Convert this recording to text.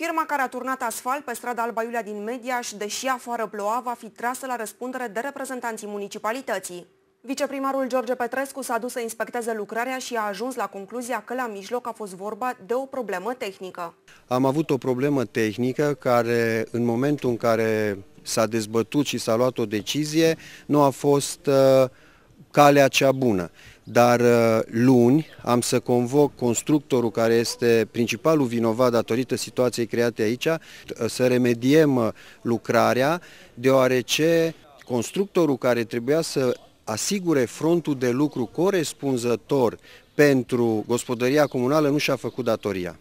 Firma care a turnat asfalt pe strada Alba Iulia din Mediaș, deși afară ploua, va fi trasă la răspundere de reprezentanții municipalității. Viceprimarul George Petrescu s-a dus să inspecteze lucrarea și a ajuns la concluzia că la mijloc a fost vorba de o problemă tehnică. Am avut o problemă tehnică care în momentul în care s-a dezbătut și s-a luat o decizie nu a fost uh, calea cea bună dar uh, luni am să convoc constructorul care este principalul vinovat datorită situației create aici, uh, să remediem uh, lucrarea, deoarece constructorul care trebuia să asigure frontul de lucru corespunzător pentru gospodăria comunală nu și-a făcut datoria.